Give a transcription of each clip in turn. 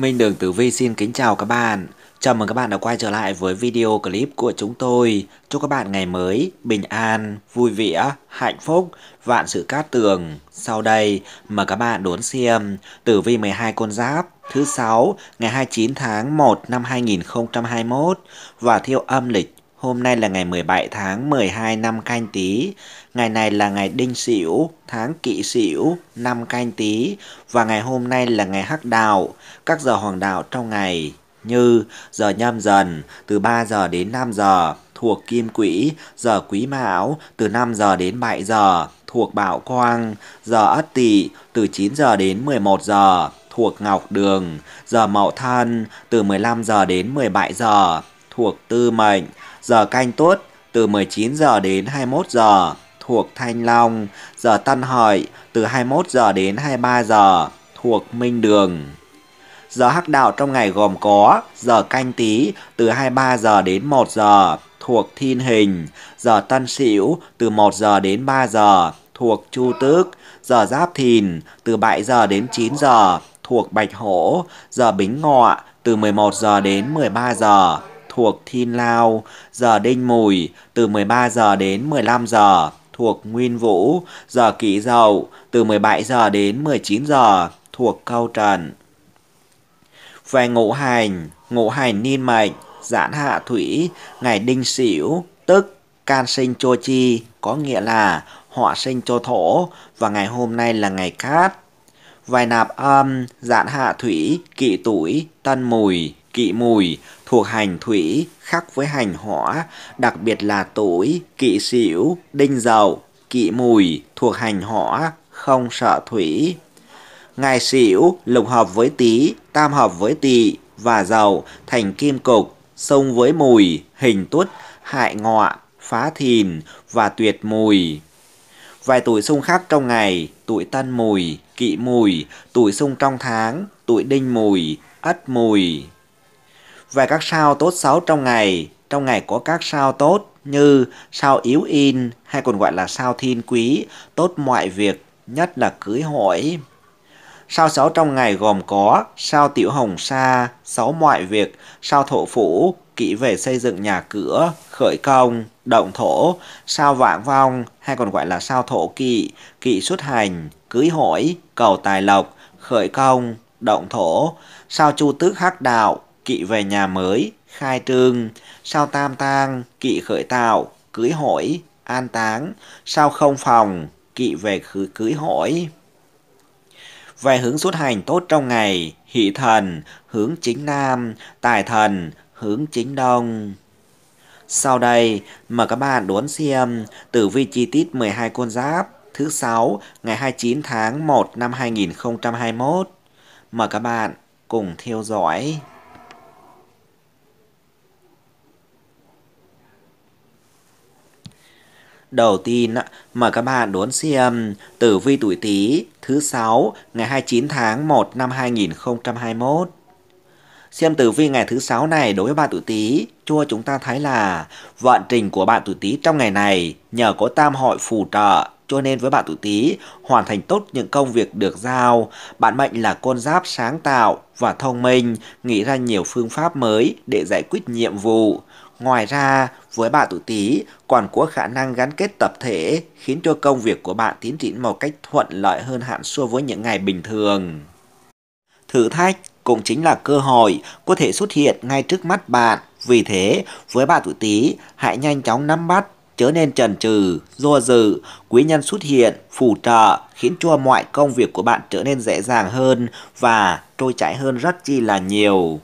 Minh Đường Tử Vi xin kính chào các bạn. Chào mừng các bạn đã quay trở lại với video clip của chúng tôi. Chúc các bạn ngày mới, bình an, vui vẻ, hạnh phúc, vạn sự cát tường. Sau đây, mời các bạn đón xem Tử Vi 12 con giáp thứ 6 ngày 29 tháng 1 năm 2021 và theo âm lịch Hôm nay là ngày 17 tháng 12 năm canh tí Ngày này là ngày Đinh Sửu, tháng Kỷ Sửu, năm Canh Tý và ngày hôm nay là ngày Hắc Đạo. Các giờ hoàng đạo trong ngày như giờ nhâm dần từ 3 giờ đến 5 giờ thuộc kim quỹ, giờ quý mão từ 5 giờ đến 7 giờ thuộc bảo quang, giờ ất tỵ từ 9 giờ đến 11 giờ thuộc ngọc đường, giờ mậu thân từ 15 giờ đến 17 giờ thuộc tư mệnh, giờ canh tuất từ 19 giờ đến 21 giờ thuộc Thanh Long, giờ Tân Hợi từ 21 giờ đến 23 giờ thuộc Minh Đường. Giờ hắc đạo trong ngày gồm có giờ canh tý từ 23 giờ đến 1 giờ thuộc Thiên Hình, giờ Tân Sửu từ 1 giờ đến 3 giờ thuộc Chu Tước, giờ Giáp Thìn từ 7 giờ đến 9 giờ thuộc Bạch Hổ, giờ Bính Ngọ từ 11 giờ đến 13 giờ thuộc Thiên Lao, giờ Đinh Mùi từ 13 giờ đến 15 giờ thuộc Nguyên Vũ, giờ kỷ dậu từ 17 giờ đến 19 giờ thuộc Câu Trần. Về ngũ hành, ngũ hành niên mệnh, giãn hạ thủy, ngày đinh sửu tức can sinh chô chi, có nghĩa là họ sinh chô thổ, và ngày hôm nay là ngày cát. Vài nạp âm, giãn hạ thủy, kỵ tuổi, tân mùi, kỵ mùi, thuộc hành thủy, khác với hành hỏa, đặc biệt là tuổi, kỵ xỉu, đinh dậu, kỵ mùi, thuộc hành hỏa, không sợ thủy. Ngài xỉu lục hợp với tý, tam hợp với tỵ và dậu thành kim cục, xông với mùi, hình tuất, hại ngọ, phá thìn và tuyệt mùi. Vài tuổi xung khắc trong ngày, tuổi tân mùi, kỵ mùi, tuổi xung trong tháng, tuổi đinh mùi, ất mùi về các sao tốt xấu trong ngày. Trong ngày có các sao tốt như sao yếu in hay còn gọi là sao thiên quý, tốt mọi việc, nhất là cưới hỏi. Sao xấu trong ngày gồm có sao tiểu hồng sa, xấu mọi việc, sao thổ phủ, kỹ về xây dựng nhà cửa, khởi công, động thổ, sao vạn vong hay còn gọi là sao thổ kỵ, kỵ xuất hành, cưới hỏi, cầu tài lộc, khởi công, động thổ, sao chu tước hắc đạo, kỵ về nhà mới, khai trương, sao tam tang, kỵ khởi tạo, cưới hỏi, an táng, sao không phòng, kỵ về khứ cưới hỏi. Về hướng xuất hành tốt trong ngày, hỷ thần, hướng chính nam, tài thần, hướng chính đông. Sau đây, mời các bạn đón xem tử vi chi tiết 12 con giáp thứ 6 ngày 29 tháng 1 năm 2021. Mời các bạn cùng theo dõi. Đầu tiên, mời các bạn đón xem Tử vi tuổi Tý thứ sáu ngày 29 tháng 1 năm 2021. Xem tử vi ngày thứ sáu này đối với bạn tuổi Tý, cho chúng ta thấy là vận trình của bạn tuổi Tý trong ngày này nhờ có tam hội phù trợ cho nên với bạn tuổi Tý hoàn thành tốt những công việc được giao. Bạn mệnh là con giáp sáng tạo và thông minh, nghĩ ra nhiều phương pháp mới để giải quyết nhiệm vụ. Ngoài ra, với bạn tuổi Tý còn có khả năng gắn kết tập thể khiến cho công việc của bạn tiến triển một cách thuận lợi hơn hẳn so với những ngày bình thường. Thử thách cũng chính là cơ hội có thể xuất hiện ngay trước mắt bạn. Vì thế, với bạn tuổi Tý, hãy nhanh chóng nắm bắt chớ nên trần trừ, do dự, quý nhân xuất hiện, phù trợ khiến cho mọi công việc của bạn trở nên dễ dàng hơn và trôi chảy hơn rất chi là nhiều.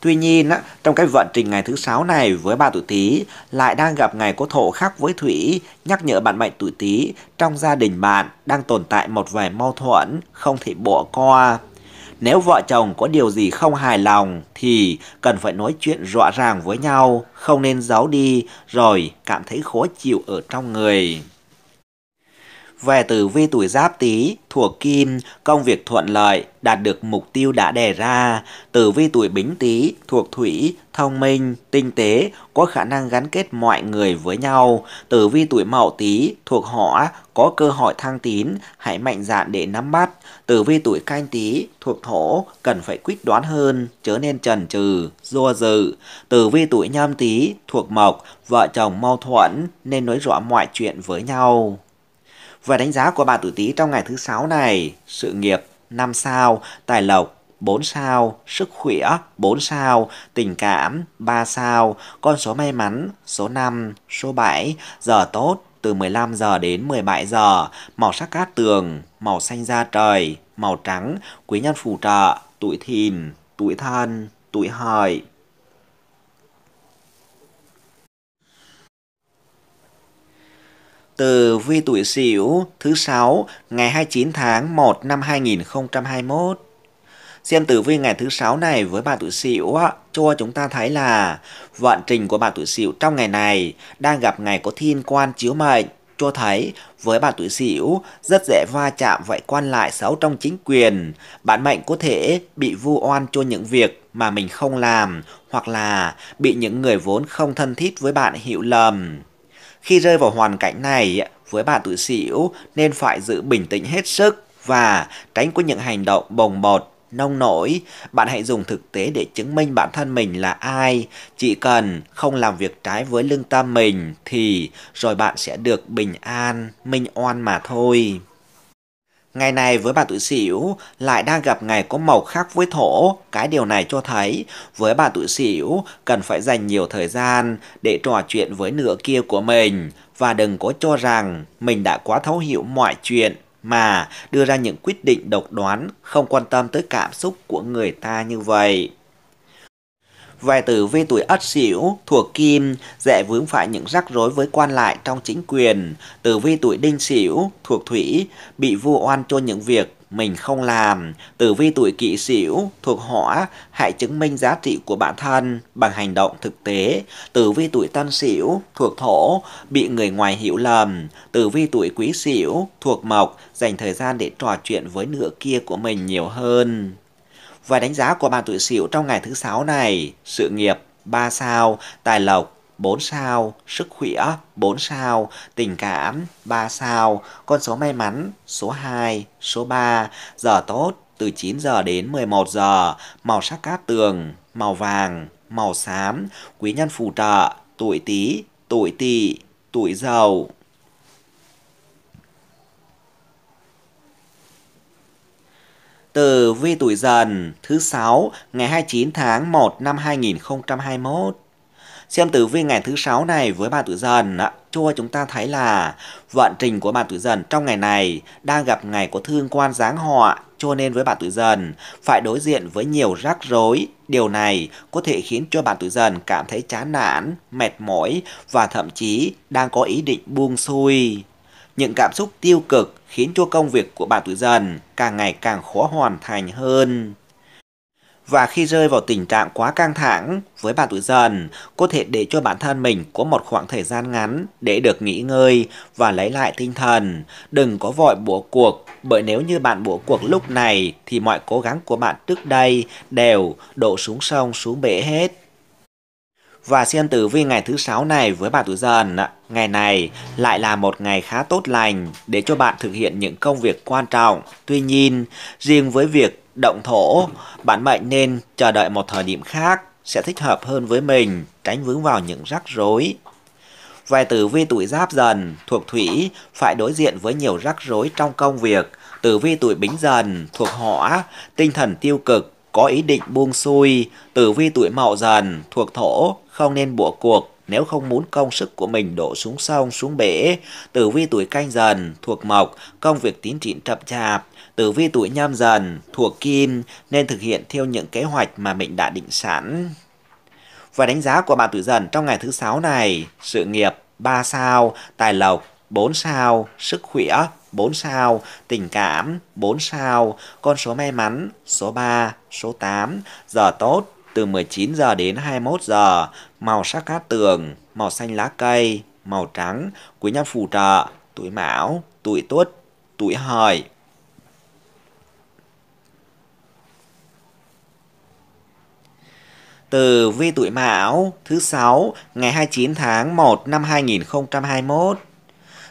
Tuy nhiên, trong cái vận trình ngày thứ sáu này với bạn tuổi Tý lại đang gặp ngày cố thổ khác với Thủy, nhắc nhở bạn mệnh tuổi Tý trong gia đình bạn đang tồn tại một vài mâu thuẫn không thể bỏ qua. Nếu vợ chồng có điều gì không hài lòng thì cần phải nói chuyện rõ ràng với nhau, không nên giấu đi rồi cảm thấy khó chịu ở trong người về tử vi tuổi giáp tý thuộc kim công việc thuận lợi đạt được mục tiêu đã đề ra tử vi tuổi bính tý thuộc thủy thông minh tinh tế có khả năng gắn kết mọi người với nhau tử vi tuổi mậu tý thuộc hỏa có cơ hội thăng tín hãy mạnh dạn để nắm bắt tử vi tuổi canh tý thuộc thổ cần phải quyết đoán hơn chớ nên trần trừ do dự tử vi tuổi nhâm tý thuộc mộc vợ chồng mâu thuẫn nên nói rõ mọi chuyện với nhau và đánh giá của bạn tuổi Tý trong ngày thứ sáu này, sự nghiệp 5 sao, tài lộc 4 sao, sức khỏe 4 sao, tình cảm 3 sao, con số may mắn số 5, số 7, giờ tốt từ 15 giờ đến 17 giờ, màu sắc cát tường, màu xanh da trời, màu trắng, quý nhân phù trợ, tuổi thìn, tuổi thân, tuổi hợi. từ vi tuổi Sửu thứ sáu ngày 29 tháng 1 năm 2021. Xem tử vi ngày thứ sáu này với bà tuổi Sửu cho chúng ta thấy là vận trình của bà tuổi Sửu trong ngày này đang gặp ngày có thiên quan chiếu mệnh cho thấy với bạn tuổi Sửu rất dễ va chạm vậy quan lại xấu trong chính quyền, bạn mệnh có thể bị vu oan cho những việc mà mình không làm hoặc là bị những người vốn không thân thiết với bạn hiểu lầm. Khi rơi vào hoàn cảnh này, với bạn tự xỉu nên phải giữ bình tĩnh hết sức và tránh có những hành động bồng bột, nông nổi. Bạn hãy dùng thực tế để chứng minh bản thân mình là ai. Chỉ cần không làm việc trái với lương tâm mình thì rồi bạn sẽ được bình an, minh oan mà thôi. Ngày này với bà tuổi Sửu lại đang gặp ngày có màu khác với thổ, cái điều này cho thấy với bà tuổi Sửu cần phải dành nhiều thời gian để trò chuyện với nửa kia của mình và đừng có cho rằng mình đã quá thấu hiểu mọi chuyện mà đưa ra những quyết định độc đoán không quan tâm tới cảm xúc của người ta như vậy. Vài tử vi tuổi Ất Sửu thuộc Kim dễ vướng phải những rắc rối với quan lại trong chính quyền. Tử vi tuổi Đinh Sửu thuộc Thủy bị vu oan cho những việc mình không làm. Tử vi tuổi kỵ sửu thuộc hỏa, hãy chứng minh giá trị của bản thân bằng hành động thực tế. Tử vi tuổi tân sửu thuộc thổ, bị người ngoài hiểu lầm. Tử vi tuổi quý sửu thuộc mộc, dành thời gian để trò chuyện với nửa kia của mình nhiều hơn và đánh giá của bạn tuổi Sửu trong ngày thứ sáu này. Sự nghiệp 3 sao, tài lộc 4 sao, sức khỏe 4 sao, tình cảm 3 sao, con số may mắn số 2, số 3, giờ tốt từ 9 giờ đến 11 giờ, màu sắc cát tường, màu vàng, màu xám, quý nhân phù trợ, tuổi Tý, tuổi Tỵ, tuổi Dậu. Tử vi tuổi dần thứ sáu ngày 29 tháng 1 năm 2021. Xem tử vi ngày thứ sáu này với bạn tuổi dần ạ. Cho chúng ta thấy là vận trình của bạn tuổi dần trong ngày này đang gặp ngày có thương quan giáng họa cho nên với bạn tuổi dần phải đối diện với nhiều rắc rối. Điều này có thể khiến cho bạn tuổi dần cảm thấy chán nản, mệt mỏi và thậm chí đang có ý định buông xuôi những cảm xúc tiêu cực khiến cho công việc của bạn tuổi dần càng ngày càng khó hoàn thành hơn. Và khi rơi vào tình trạng quá căng thẳng với bạn tuổi dần, có thể để cho bản thân mình có một khoảng thời gian ngắn để được nghỉ ngơi và lấy lại tinh thần. Đừng có vội bỏ cuộc, bởi nếu như bạn bỏ cuộc lúc này thì mọi cố gắng của bạn trước đây đều đổ xuống sông xuống bể hết. Và xem tử vi ngày thứ sáu này với bà tuổi dần, ngày này lại là một ngày khá tốt lành để cho bạn thực hiện những công việc quan trọng. Tuy nhiên, riêng với việc động thổ, bạn mệnh nên chờ đợi một thời điểm khác sẽ thích hợp hơn với mình, tránh vướng vào những rắc rối. Vài tử vi tuổi giáp dần, thuộc thủy, phải đối diện với nhiều rắc rối trong công việc. Tử vi tuổi bính dần, thuộc hỏa, tinh thần tiêu cực, có ý định buông xuôi. Tử vi tuổi mậu dần, thuộc thổ, không nên bủa cuộc nếu không muốn công sức của mình đổ xuống sông, xuống bể. Tử vi tuổi canh dần, thuộc mộc, công việc tiến triển chậm chạp. Tử vi tuổi nhâm dần, thuộc kim, nên thực hiện theo những kế hoạch mà mình đã định sẵn. Và đánh giá của bạn tuổi dần trong ngày thứ sáu này, sự nghiệp 3 sao, tài lộc 4 sao, sức khỏe 4 sao, tình cảm 4 sao, con số may mắn số 3, số 8, giờ tốt từ 19 giờ đến 21 giờ, màu sắc cát tường, màu xanh lá cây, màu trắng, quý nhân phù trợ, tuổi mão, tuổi tuất, tuổi hợi. Từ vi tuổi mão thứ 6 ngày 29 tháng 1 năm 2021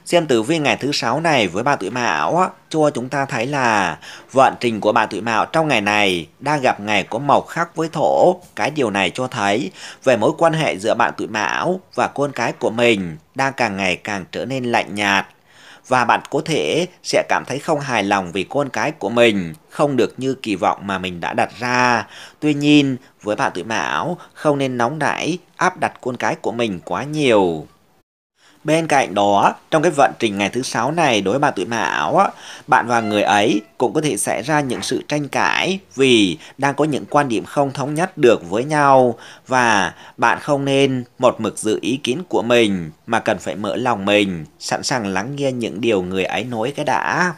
Xem tử vi ngày thứ sáu này với bà tuổi mão cho chúng ta thấy là vận trình của bà tuổi mão trong ngày này đang gặp ngày có màu khắc với thổ. Cái điều này cho thấy về mối quan hệ giữa bạn tuổi mão và con cái của mình đang càng ngày càng trở nên lạnh nhạt và bạn có thể sẽ cảm thấy không hài lòng vì con cái của mình không được như kỳ vọng mà mình đã đặt ra. Tuy nhiên, với bạn tuổi Mão, không nên nóng nảy áp đặt con cái của mình quá nhiều. Bên cạnh đó, trong cái vận trình ngày thứ sáu này đối với bà tuổi mão, á, bạn và người ấy cũng có thể xảy ra những sự tranh cãi vì đang có những quan điểm không thống nhất được với nhau và bạn không nên một mực giữ ý kiến của mình mà cần phải mở lòng mình, sẵn sàng lắng nghe những điều người ấy nói cái đã.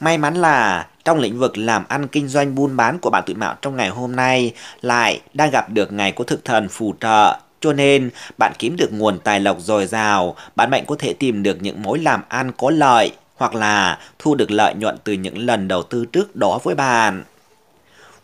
May mắn là trong lĩnh vực làm ăn kinh doanh buôn bán của bạn tuổi mão trong ngày hôm nay lại đang gặp được ngày của thực thần phù trợ cho nên, bạn kiếm được nguồn tài lộc dồi dào, bạn mạnh có thể tìm được những mối làm ăn có lợi hoặc là thu được lợi nhuận từ những lần đầu tư trước đó với bạn.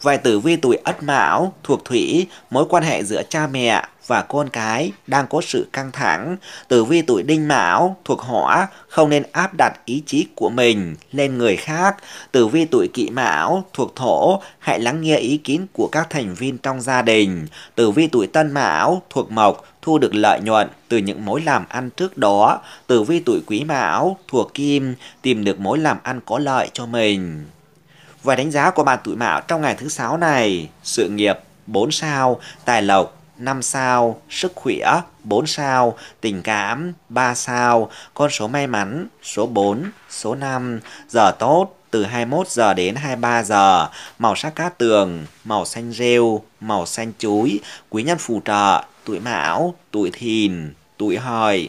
Về tử vi tuổi Ất Mão thuộc Thủy, mối quan hệ giữa cha mẹ và con cái đang có sự căng thẳng. Tử vi tuổi Đinh Mão thuộc Hỏa, không nên áp đặt ý chí của mình lên người khác. Tử vi tuổi Kỵ Mão thuộc Thổ, hãy lắng nghe ý kiến của các thành viên trong gia đình. Tử vi tuổi Tân Mão thuộc Mộc, thu được lợi nhuận từ những mối làm ăn trước đó. Tử vi tuổi Quý Mão thuộc Kim, tìm được mối làm ăn có lợi cho mình. Và đánh giá của bạn tuổi mão trong ngày thứ sáu này, sự nghiệp 4 sao, tài lộc 5 sao, sức khỏe 4 sao, tình cảm 3 sao, con số may mắn số 4, số 5, giờ tốt từ 21 giờ đến 23 giờ, màu sắc cát tường, màu xanh rêu, màu xanh chuối, quý nhân phù trợ, tuổi mão, tuổi thìn, tuổi hợi.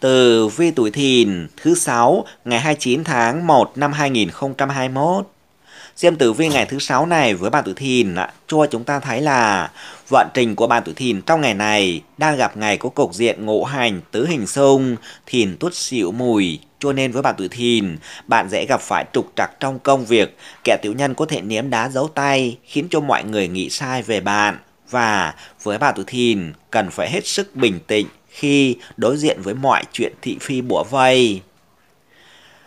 từ vi tuổi thìn thứ sáu ngày 29 tháng 1 năm 2021. Xem tử vi ngày thứ sáu này với bạn tuổi thìn cho chúng ta thấy là vận trình của bạn tuổi thìn trong ngày này đang gặp ngày có cục diện ngộ hành tứ hình xung, thìn tuất xỉu mùi, cho nên với bạn tuổi thìn, bạn dễ gặp phải trục trặc trong công việc, kẻ tiểu nhân có thể ném đá giấu tay, khiến cho mọi người nghĩ sai về bạn. Và với bạn tuổi thìn, cần phải hết sức bình tĩnh, khi đối diện với mọi chuyện thị phi bủa vây.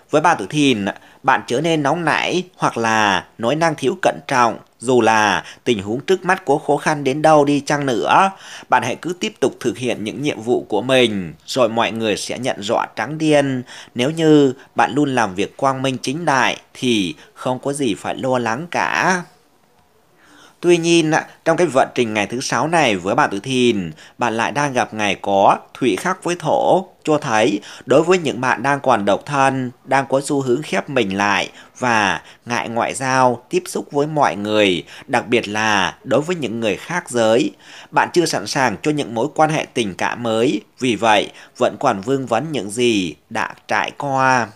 Với bà tử thìn, bạn trở nên nóng nảy hoặc là nói năng thiếu cẩn trọng, dù là tình huống trước mắt có khó khăn đến đâu đi chăng nữa, bạn hãy cứ tiếp tục thực hiện những nhiệm vụ của mình, rồi mọi người sẽ nhận rõ trắng điên. Nếu như bạn luôn làm việc quang minh chính đại thì không có gì phải lo lắng cả. Tuy nhiên, trong cái vận trình ngày thứ sáu này với bạn tử thìn, bạn lại đang gặp ngày có thủy khắc với thổ, cho thấy đối với những bạn đang còn độc thân, đang có xu hướng khép mình lại và ngại ngoại giao, tiếp xúc với mọi người, đặc biệt là đối với những người khác giới. Bạn chưa sẵn sàng cho những mối quan hệ tình cảm mới, vì vậy vẫn còn vương vấn những gì đã trải qua.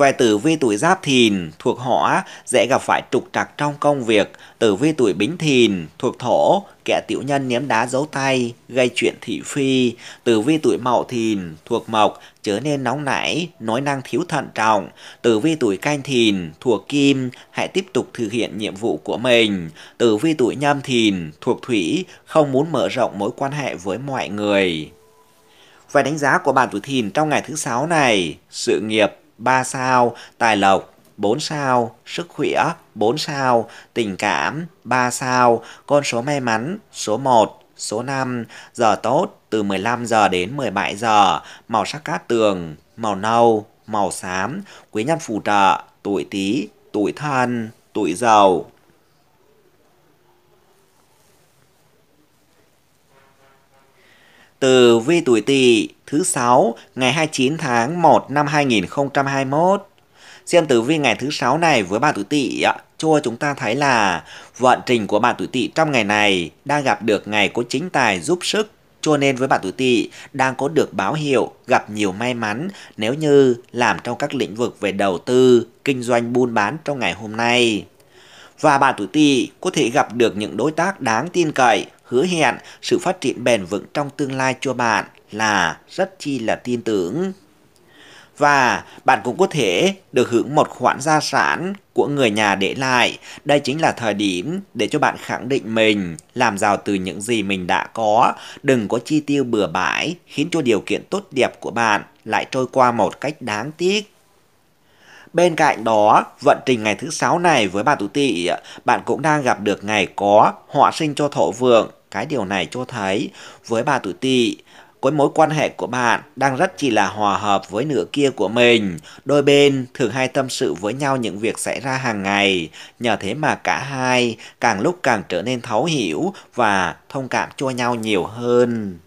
Về tử vi tuổi giáp thìn thuộc hỏa dễ gặp phải trục trặc trong công việc, tử vi tuổi bính thìn thuộc thổ kẻ tiểu nhân ném đá giấu tay, gây chuyện thị phi, tử vi tuổi mậu thìn thuộc mộc trở nên nóng nảy, nói năng thiếu thận trọng, tử vi tuổi canh thìn thuộc kim, hãy tiếp tục thực hiện nhiệm vụ của mình, tử vi tuổi nhâm thìn thuộc thủy, không muốn mở rộng mối quan hệ với mọi người. Và đánh giá của bạn tuổi thìn trong ngày thứ sáu này, sự nghiệp 3 sao, tài lộc 4 sao, sức khỏe 4 sao, tình cảm 3 sao, con số may mắn số 1, số 5, giờ tốt từ 15 giờ đến 17 giờ, màu sắc cát tường, màu nâu, màu xám, quý nhân phù trợ, tuổi tí, tuổi thân, tuổi giàu. từ vi tuổi Tỵ thứ 6 ngày 29 tháng 1 năm 2021. Xem tử vi ngày thứ 6 này với bạn tuổi Tỵ ạ, cho chúng ta thấy là vận trình của bạn tuổi Tỵ trong ngày này đang gặp được ngày có chính tài giúp sức cho nên với bạn tuổi Tỵ đang có được báo hiệu gặp nhiều may mắn nếu như làm trong các lĩnh vực về đầu tư, kinh doanh buôn bán trong ngày hôm nay và bạn tuổi tỵ có thể gặp được những đối tác đáng tin cậy, hứa hẹn sự phát triển bền vững trong tương lai cho bạn là rất chi là tin tưởng. Và bạn cũng có thể được hưởng một khoản gia sản của người nhà để lại. Đây chính là thời điểm để cho bạn khẳng định mình, làm giàu từ những gì mình đã có. Đừng có chi tiêu bừa bãi, khiến cho điều kiện tốt đẹp của bạn lại trôi qua một cách đáng tiếc Bên cạnh đó, vận trình ngày thứ sáu này với bà Tú tỵ bạn cũng đang gặp được ngày có họa sinh cho thổ vượng. Cái điều này cho thấy với bà Tú tỵ cái mối quan hệ của bạn đang rất chỉ là hòa hợp với nửa kia của mình. Đôi bên thường hay tâm sự với nhau những việc xảy ra hàng ngày. Nhờ thế mà cả hai càng lúc càng trở nên thấu hiểu và thông cảm cho nhau nhiều hơn.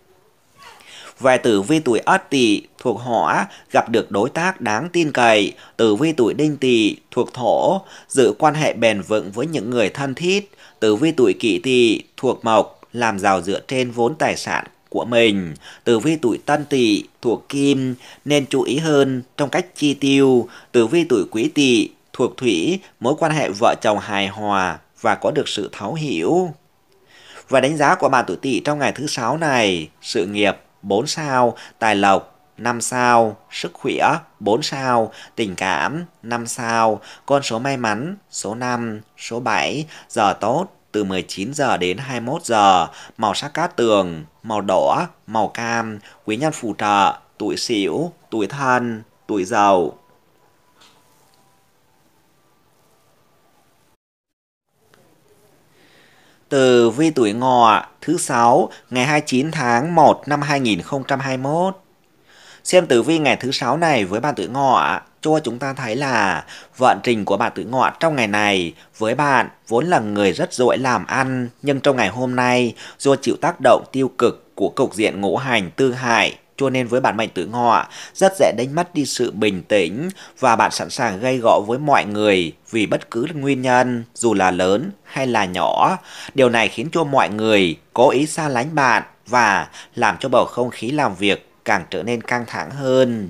Về tử vi tuổi Ất Tỵ thuộc Hỏa gặp được đối tác đáng tin cậy, tử vi tuổi Đinh Tỵ thuộc Thổ giữ quan hệ bền vững với những người thân thiết, tử vi tuổi Kỷ Tỵ thuộc Mộc làm giàu dựa trên vốn tài sản của mình. Tử vi tuổi Tân Tỵ thuộc Kim nên chú ý hơn trong cách chi tiêu. Tử vi tuổi Quý Tỵ thuộc Thủy mối quan hệ vợ chồng hài hòa và có được sự thấu hiểu. Và đánh giá của bạn tuổi Tỵ trong ngày thứ sáu này, sự nghiệp 4 sao, tài lộc 5 sao, sức khỏe 4 sao, tình cảm 5 sao, con số may mắn số 5, số 7, giờ tốt từ 19 giờ đến 21 giờ, màu sắc cát tường, màu đỏ, màu cam, quý nhân phù trợ, tuổi sửu, tuổi thân, tuổi giàu từ vi tuổi ngọ thứ sáu ngày 29 tháng 1 năm 2021. Xem tử vi ngày thứ sáu này với bạn tuổi ngọ cho chúng ta thấy là vận trình của bạn tuổi ngọ trong ngày này với bạn vốn là người rất dội làm ăn nhưng trong ngày hôm nay do chịu tác động tiêu cực của cục diện ngũ hành tư hại cho nên với bản mệnh tử ngọ rất dễ đánh mất đi sự bình tĩnh và bạn sẵn sàng gây gọ với mọi người vì bất cứ nguyên nhân dù là lớn hay là nhỏ. Điều này khiến cho mọi người cố ý xa lánh bạn và làm cho bầu không khí làm việc càng trở nên căng thẳng hơn.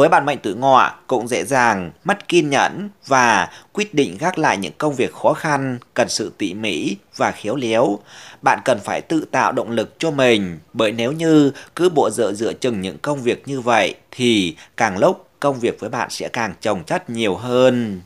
Với bản mệnh tự ngọ, cũng dễ dàng, mất kiên nhẫn và quyết định gác lại những công việc khó khăn, cần sự tỉ mỉ và khéo léo. Bạn cần phải tự tạo động lực cho mình, bởi nếu như cứ bộ dựa dựa chừng những công việc như vậy thì càng lúc công việc với bạn sẽ càng chồng chất nhiều hơn.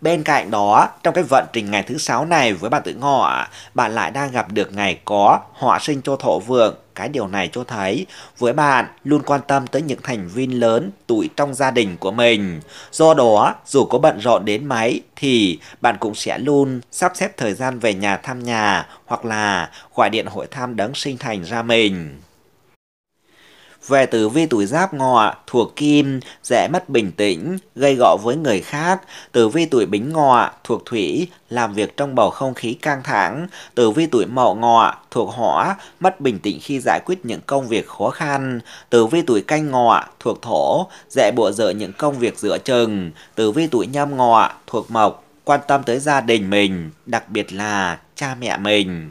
Bên cạnh đó, trong cái vận trình ngày thứ sáu này với bạn tự ngọ, bạn lại đang gặp được ngày có họa sinh cho thổ vượng cái điều này cho thấy với bạn luôn quan tâm tới những thành viên lớn tuổi trong gia đình của mình. Do đó, dù có bận rộn đến mấy thì bạn cũng sẽ luôn sắp xếp thời gian về nhà thăm nhà hoặc là gọi điện hội thăm đấng sinh thành ra mình. Về tử vi tuổi giáp ngọ, thuộc kim, dễ mất bình tĩnh, gây gọ với người khác. Tử vi tuổi bính ngọ, thuộc thủy, làm việc trong bầu không khí căng thẳng. Tử vi tuổi mậu ngọ, thuộc hỏa, mất bình tĩnh khi giải quyết những công việc khó khăn. Tử vi tuổi canh ngọ, thuộc thổ, dễ bộ dở những công việc giữa chừng. Tử vi tuổi nhâm ngọ, thuộc mộc, quan tâm tới gia đình mình, đặc biệt là cha mẹ mình.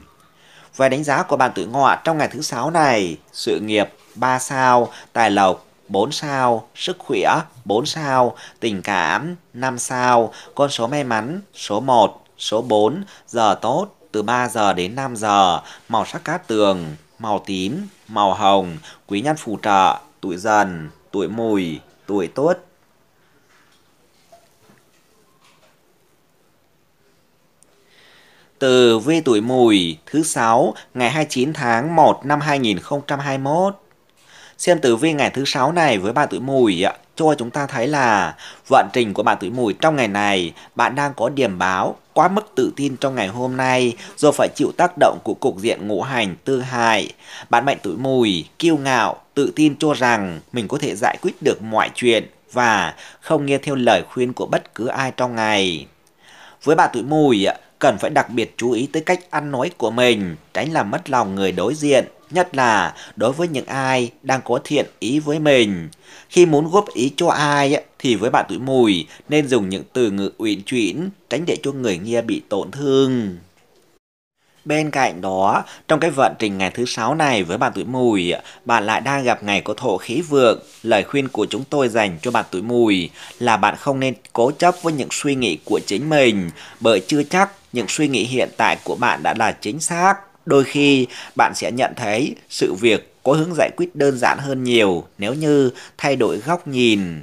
Về đánh giá của bạn tuổi ngọ trong ngày thứ sáu này, sự nghiệp 3 sao, tài lộc 4 sao, sức khỏe 4 sao, tình cảm 5 sao, con số may mắn số 1, số 4, giờ tốt từ 3 giờ đến 5 giờ, màu sắc cát tường, màu tím, màu hồng, quý nhân phù trợ, tuổi dần, tuổi mùi, tuổi tốt. Từ vi tuổi mùi thứ 6 ngày 29 tháng 1 năm 2021 xem tử vi ngày thứ sáu này với bạn tuổi mùi cho chúng ta thấy là vận trình của bạn tuổi mùi trong ngày này bạn đang có điểm báo quá mức tự tin trong ngày hôm nay do phải chịu tác động của cục diện ngũ hành tư hại bạn mệnh tuổi mùi kiêu ngạo tự tin cho rằng mình có thể giải quyết được mọi chuyện và không nghe theo lời khuyên của bất cứ ai trong ngày với bạn tuổi mùi cần phải đặc biệt chú ý tới cách ăn nói của mình tránh làm mất lòng người đối diện nhất là đối với những ai đang có thiện ý với mình. Khi muốn góp ý cho ai thì với bạn tuổi mùi nên dùng những từ ngữ uyển chuyển tránh để cho người nghe bị tổn thương. Bên cạnh đó, trong cái vận trình ngày thứ sáu này với bạn tuổi mùi, bạn lại đang gặp ngày có thổ khí vượng. Lời khuyên của chúng tôi dành cho bạn tuổi mùi là bạn không nên cố chấp với những suy nghĩ của chính mình, bởi chưa chắc những suy nghĩ hiện tại của bạn đã là chính xác đôi khi bạn sẽ nhận thấy sự việc có hướng giải quyết đơn giản hơn nhiều nếu như thay đổi góc nhìn.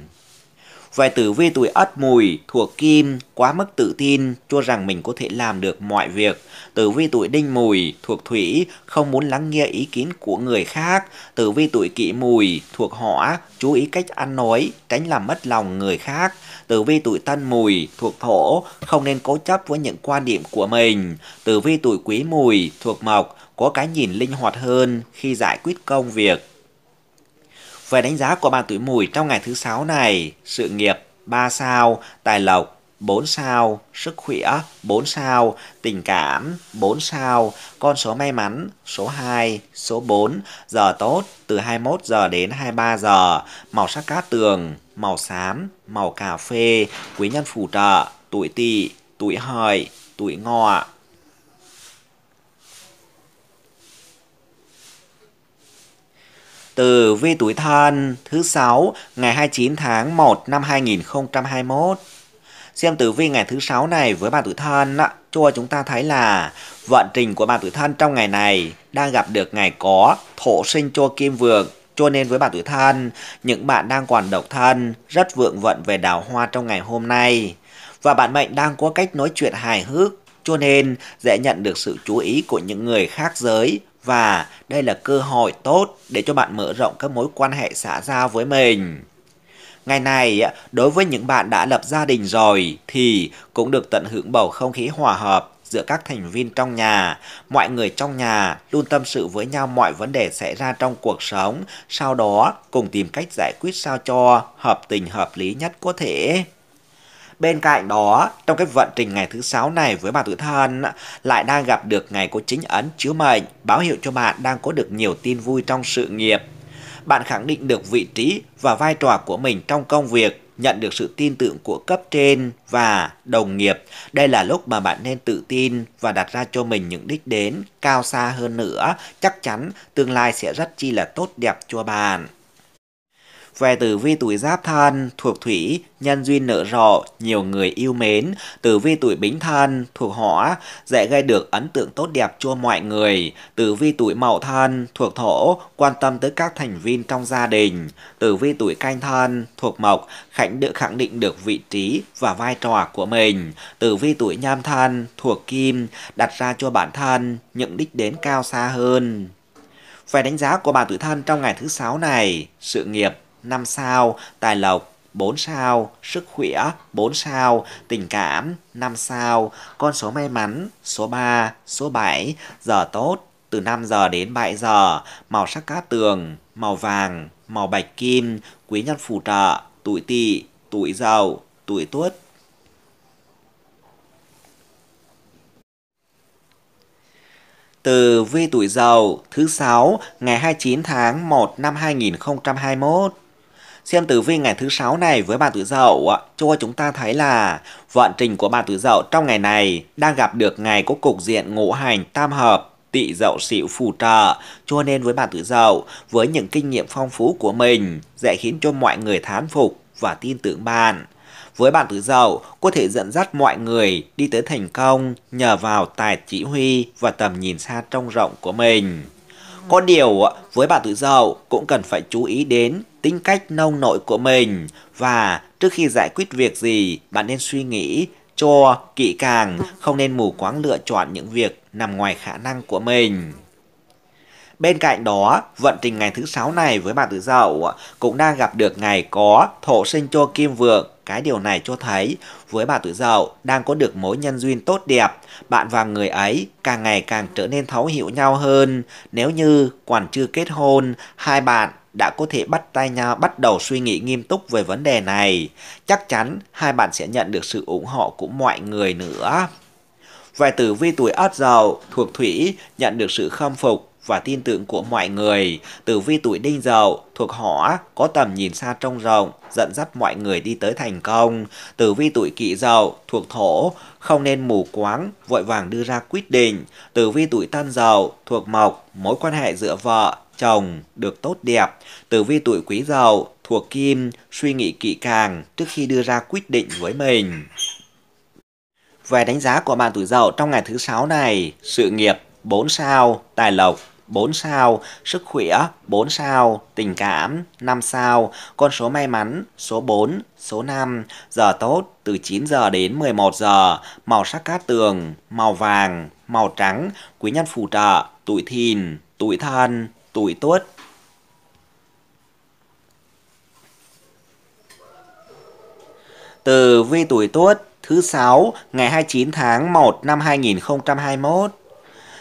Vài tử vi tuổi ất mùi thuộc kim quá mức tự tin cho rằng mình có thể làm được mọi việc tử vi tuổi đinh mùi thuộc thủy không muốn lắng nghe ý kiến của người khác, tử vi tuổi kỷ mùi thuộc hỏa chú ý cách ăn nói, tránh làm mất lòng người khác, tử vi tuổi tân mùi thuộc thổ không nên cố chấp với những quan điểm của mình, tử vi tuổi quý mùi thuộc mộc có cái nhìn linh hoạt hơn khi giải quyết công việc. Về đánh giá của bạn tuổi mùi trong ngày thứ sáu này, sự nghiệp 3 sao, tài lộc 4 sao, sức khỏe 4 sao, tình cảm 4 sao, con số may mắn số 2, số 4, giờ tốt từ 21 giờ đến 23 giờ, màu sắc cát tường, màu xám, màu cà phê, quý nhân phù trợ, tuổi tỵ, tuổi hợi, tuổi ngọ. Từ vi tuổi thân thứ 6 ngày 29 tháng 1 năm 2021 xem tử vi ngày thứ sáu này với bạn tuổi thân cho chúng ta thấy là vận trình của bạn tuổi thân trong ngày này đang gặp được ngày có thổ sinh cho kim vượng cho nên với bạn tuổi thân, những bạn đang còn độc thân rất vượng vận về đào hoa trong ngày hôm nay. Và bạn mệnh đang có cách nói chuyện hài hước, cho nên dễ nhận được sự chú ý của những người khác giới và đây là cơ hội tốt để cho bạn mở rộng các mối quan hệ xã giao với mình. Ngày này, đối với những bạn đã lập gia đình rồi thì cũng được tận hưởng bầu không khí hòa hợp giữa các thành viên trong nhà. Mọi người trong nhà luôn tâm sự với nhau mọi vấn đề xảy ra trong cuộc sống, sau đó cùng tìm cách giải quyết sao cho hợp tình hợp lý nhất có thể. Bên cạnh đó, trong cái vận trình ngày thứ sáu này với bà tuổi thân lại đang gặp được ngày có chính ấn chứa mệnh, báo hiệu cho bạn đang có được nhiều tin vui trong sự nghiệp, bạn khẳng định được vị trí và vai trò của mình trong công việc nhận được sự tin tưởng của cấp trên và đồng nghiệp. Đây là lúc mà bạn nên tự tin và đặt ra cho mình những đích đến cao xa hơn nữa. Chắc chắn tương lai sẽ rất chi là tốt đẹp cho bạn. Về tử vi tuổi giáp Thân thuộc thủy, nhân duyên nở rộ, nhiều người yêu mến. Tử vi tuổi bính Thân thuộc hỏa, dễ gây được ấn tượng tốt đẹp cho mọi người. Tử vi tuổi mậu Thân thuộc thổ, quan tâm tới các thành viên trong gia đình. Tử vi tuổi canh Thân thuộc mộc, khánh được khẳng định được vị trí và vai trò của mình. Tử vi tuổi nham Thân thuộc kim, đặt ra cho bản thân những đích đến cao xa hơn. Về đánh giá của bà tuổi thân trong ngày thứ sáu này, sự nghiệp 5 sao, tài lộc 4 sao, sức khỏe 4 sao, tình cảm 5 sao, con số may mắn số 3, số 7, giờ tốt từ 5 giờ đến 7 giờ, màu sắc cát tường, màu vàng, màu bạch kim, quý nhân phù trợ, tuổi tỵ, tuổi dậu, tuổi tuất. Từ vi tuổi dậu thứ 6 ngày 29 tháng 1 năm 2021. Xem tử vi ngày thứ sáu này với bạn tuổi dậu cho chúng ta thấy là vận trình của bạn tuổi dậu trong ngày này đang gặp được ngày có cục diện ngũ hành tam hợp tị dậu xỉu phù trợ cho nên với bạn tuổi dậu với những kinh nghiệm phong phú của mình dễ khiến cho mọi người thán phục và tin tưởng bạn với bạn tuổi dậu có thể dẫn dắt mọi người đi tới thành công nhờ vào tài chỉ huy và tầm nhìn xa trông rộng của mình có điều với bạn tuổi dậu cũng cần phải chú ý đến tính cách nông nội của mình và trước khi giải quyết việc gì, bạn nên suy nghĩ cho kỹ càng, không nên mù quáng lựa chọn những việc nằm ngoài khả năng của mình. Bên cạnh đó, vận trình ngày thứ sáu này với bạn tự dậu cũng đang gặp được ngày có thổ sinh cho kim vượng. Cái điều này cho thấy với bạn tự dậu đang có được mối nhân duyên tốt đẹp. Bạn và người ấy càng ngày càng trở nên thấu hiểu nhau hơn. Nếu như còn chưa kết hôn, hai bạn đã có thể bắt tay nhau bắt đầu suy nghĩ nghiêm túc về vấn đề này. Chắc chắn hai bạn sẽ nhận được sự ủng hộ của mọi người nữa. Vài tử vi tuổi ất dậu thuộc thủy nhận được sự khâm phục và tin tưởng của mọi người. Tử vi tuổi đinh dậu thuộc hỏa có tầm nhìn xa trông rộng, dẫn dắt mọi người đi tới thành công. Tử vi tuổi kỷ dậu thuộc thổ không nên mù quáng, vội vàng đưa ra quyết định. Tử vi tuổi tân dậu thuộc mộc, mối quan hệ giữa vợ, chồng được tốt đẹp, tử vi tuổi quý dậu thuộc kim suy nghĩ kỹ càng trước khi đưa ra quyết định với mình. Về đánh giá của bạn tuổi dậu trong ngày thứ sáu này, sự nghiệp 4 sao, tài lộc 4 sao, sức khỏe 4 sao, tình cảm 5 sao, con số may mắn số 4, số 5, giờ tốt từ 9 giờ đến 11 giờ, màu sắc cát tường, màu vàng, màu trắng, quý nhân phù trợ, tuổi thìn, tuổi thân tuổi tuất Từ vi tuổi tuất thứ 6 ngày 29 tháng 1 năm 2021.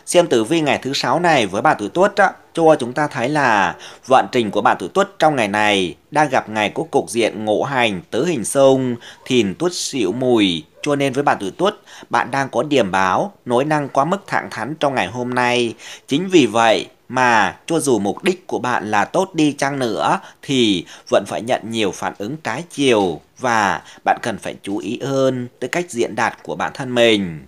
Xem tử vi ngày thứ 6 này với bạn tuổi tuất á, cho chúng ta thấy là vận trình của bạn tuổi tuất trong ngày này đang gặp ngày có cục diện ngộ hành tứ hình sông thìn tuất xỉu mùi cho nên với bạn tuổi tuất bạn đang có điểm báo nói năng quá mức thẳng thắn trong ngày hôm nay chính vì vậy mà cho dù mục đích của bạn là tốt đi chăng nữa thì vẫn phải nhận nhiều phản ứng trái chiều và bạn cần phải chú ý hơn tới cách diễn đạt của bản thân mình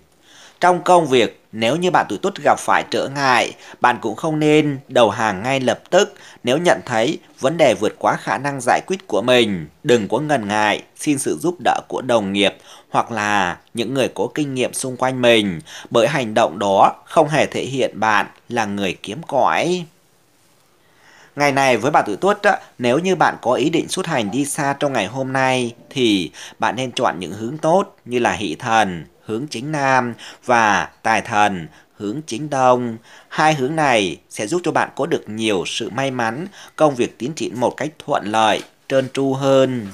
trong công việc, nếu như bạn tuổi tốt gặp phải trở ngại, bạn cũng không nên đầu hàng ngay lập tức nếu nhận thấy vấn đề vượt quá khả năng giải quyết của mình. Đừng có ngần ngại, xin sự giúp đỡ của đồng nghiệp hoặc là những người có kinh nghiệm xung quanh mình, bởi hành động đó không hề thể hiện bạn là người kiếm cõi. Ngày này với bạn tuổi tuất, nếu như bạn có ý định xuất hành đi xa trong ngày hôm nay thì bạn nên chọn những hướng tốt như là hỷ thần, hướng chính nam và tài thần hướng chính đông. Hai hướng này sẽ giúp cho bạn có được nhiều sự may mắn, công việc tiến triển một cách thuận lợi, trơn tru hơn.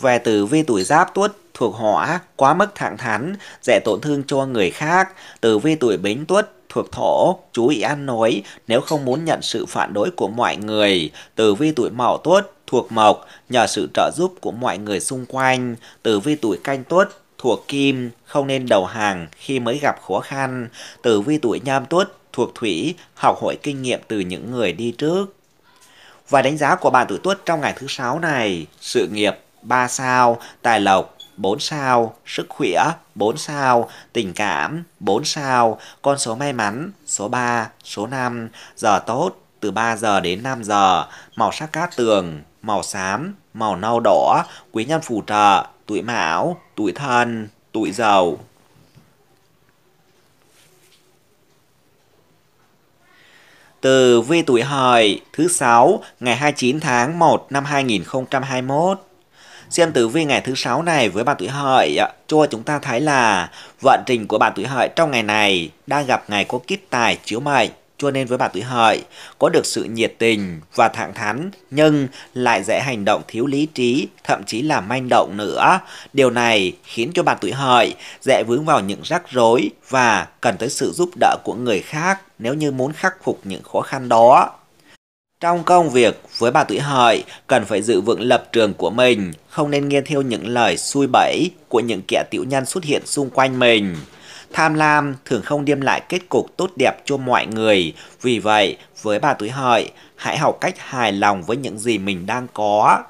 Về tử vi tuổi giáp tuất thuộc hỏa, quá mức thẳng thắn, dễ tổn thương cho người khác. Tử vi tuổi bính tuất thuộc thổ, chú ý ăn nói nếu không muốn nhận sự phản đối của mọi người. Tử vi tuổi mậu tuất thuộc mộc, nhờ sự trợ giúp của mọi người xung quanh. Tử vi tuổi canh tuất thuộc kim không nên đầu hàng khi mới gặp khó khăn, tử vi tuổi nhâm tuất thuộc thủy học hỏi kinh nghiệm từ những người đi trước. Và đánh giá của bạn tuổi tuất trong ngày thứ sáu này, sự nghiệp 3 sao, tài lộc 4 sao, sức khỏe 4 sao, tình cảm 4 sao, con số may mắn số 3, số 5, giờ tốt từ 3 giờ đến 5 giờ, màu sắc cát tường, màu xám, màu nâu đỏ, quý nhân phù trợ, tuổi mão, tuổi thân, tuổi dậu. Từ vi tuổi hợi thứ 6 ngày 29 tháng 1 năm 2021. Xem tử vi ngày thứ 6 này với bạn tuổi hợi cho chúng ta thấy là vận trình của bạn tuổi hợi trong ngày này đang gặp ngày có kiếp tài chiếu mệnh cho nên với bà tuổi hợi có được sự nhiệt tình và thẳng thắn nhưng lại dễ hành động thiếu lý trí thậm chí là manh động nữa điều này khiến cho bà tuổi hợi dễ vướng vào những rắc rối và cần tới sự giúp đỡ của người khác nếu như muốn khắc phục những khó khăn đó trong công việc với bà tuổi hợi cần phải giữ vững lập trường của mình không nên nghe theo những lời xui bẫy của những kẻ tiểu nhân xuất hiện xung quanh mình Tham lam thường không đem lại kết cục tốt đẹp cho mọi người. Vì vậy, với bà tuổi hợi, hãy học cách hài lòng với những gì mình đang có.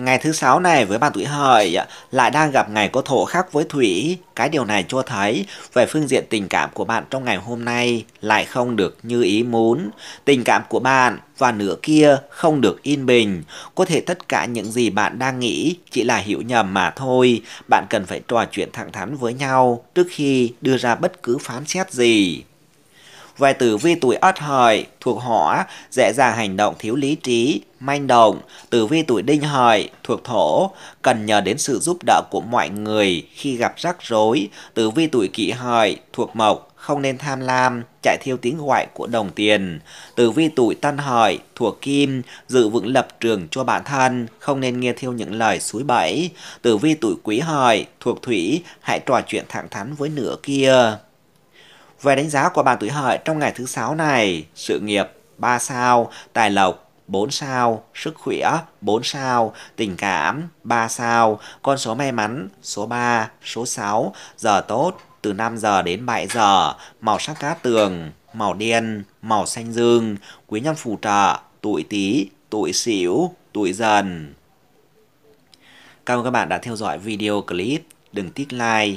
Ngày thứ sáu này với bạn tuổi hợi lại đang gặp ngày có thổ khác với thủy. Cái điều này cho thấy về phương diện tình cảm của bạn trong ngày hôm nay lại không được như ý muốn. Tình cảm của bạn và nửa kia không được yên bình. Có thể tất cả những gì bạn đang nghĩ chỉ là hiểu nhầm mà thôi. Bạn cần phải trò chuyện thẳng thắn với nhau trước khi đưa ra bất cứ phán xét gì. Về tử vi tuổi ất hợi thuộc hỏa, dễ dàng hành động thiếu lý trí, manh động. Tử vi tuổi đinh hợi thuộc thổ, cần nhờ đến sự giúp đỡ của mọi người khi gặp rắc rối. Tử vi tuổi kỷ hợi thuộc mộc, không nên tham lam, chạy theo tiếng gọi của đồng tiền. Tử vi tuổi tân hợi thuộc kim, giữ vững lập trường cho bản thân, không nên nghe theo những lời suối bẫy. Tử vi tuổi quý hợi thuộc thủy, hãy trò chuyện thẳng thắn với nửa kia. Về đánh giá của bạn tuổi hợi trong ngày thứ sáu này, sự nghiệp 3 sao, tài lộc 4 sao, sức khỏe 4 sao, tình cảm 3 sao, con số may mắn số 3, số 6, giờ tốt từ 5 giờ đến 7 giờ, màu sắc cá tường, màu đen, màu xanh dương, quý nhân phù trợ, tuổi tý, tuổi sửu, tuổi dần. Cảm ơn các bạn đã theo dõi video clip. Đừng tiếc like,